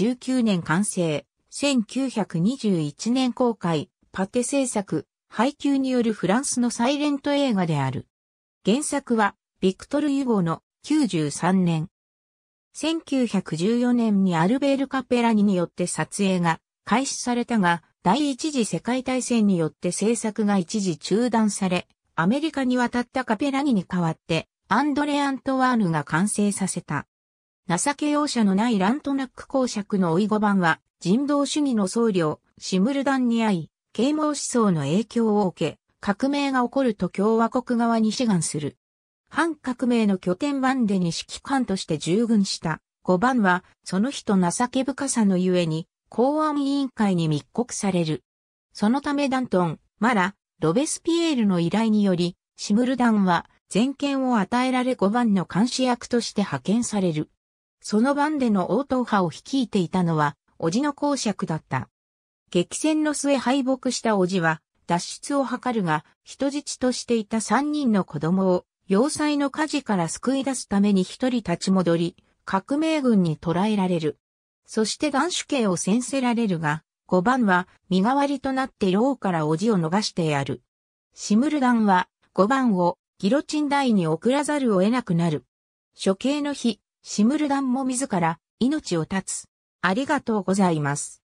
19年完成、1921年公開、パテ制作、配給によるフランスのサイレント映画である。原作は、ビクトル・ユゴの93年。1914年にアルベール・カペラニによって撮影が開始されたが、第一次世界大戦によって制作が一時中断され、アメリカに渡ったカペラニに代わって、アンドレ・アントワーヌが完成させた。情け容赦のないラントナック公爵の追語番は、人道主義の僧侶、シムルダンに会い、啓蒙思想の影響を受け、革命が起こると共和国側に志願する。反革命の拠点バンデに指揮官として従軍した。5番は、その人情け深さのゆえに、公安委員会に密告される。そのためダントン、マラ、ロベスピエールの依頼により、シムルダンは、全権を与えられ5番の監視役として派遣される。その番での応答派を率いていたのは、叔父の公爵だった。激戦の末敗北した叔父は、脱出を図るが、人質としていた三人の子供を、要塞の火事から救い出すために一人立ち戻り、革命軍に捕らえられる。そして男子刑を先せられるが、五番は身代わりとなって牢から叔父を逃してやる。シムルダンは五番をギロチン台に送らざるを得なくなる。処刑の日、シムルダンも自ら命を絶つ。ありがとうございます。